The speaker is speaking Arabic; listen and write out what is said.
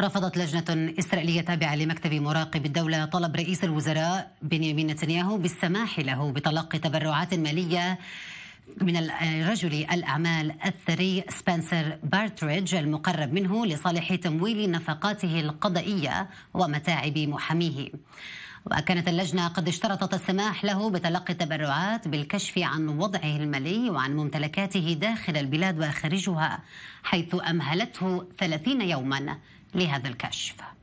رفضت لجنة إسرائيلية تابعة لمكتب مراقب الدولة طلب رئيس الوزراء بنيامين نتنياهو بالسماح له بتلقي تبرعات مالية من رجل الأعمال الثري سبنسر بارتريدج المقرب منه لصالح تمويل نفقاته القضائية ومتاعب محاميه وكانت اللجنة قد اشترطت السماح له بتلقي التبرعات بالكشف عن وضعه المالي وعن ممتلكاته داخل البلاد وخارجها حيث أمهلته 30 يوما لهذا الكشف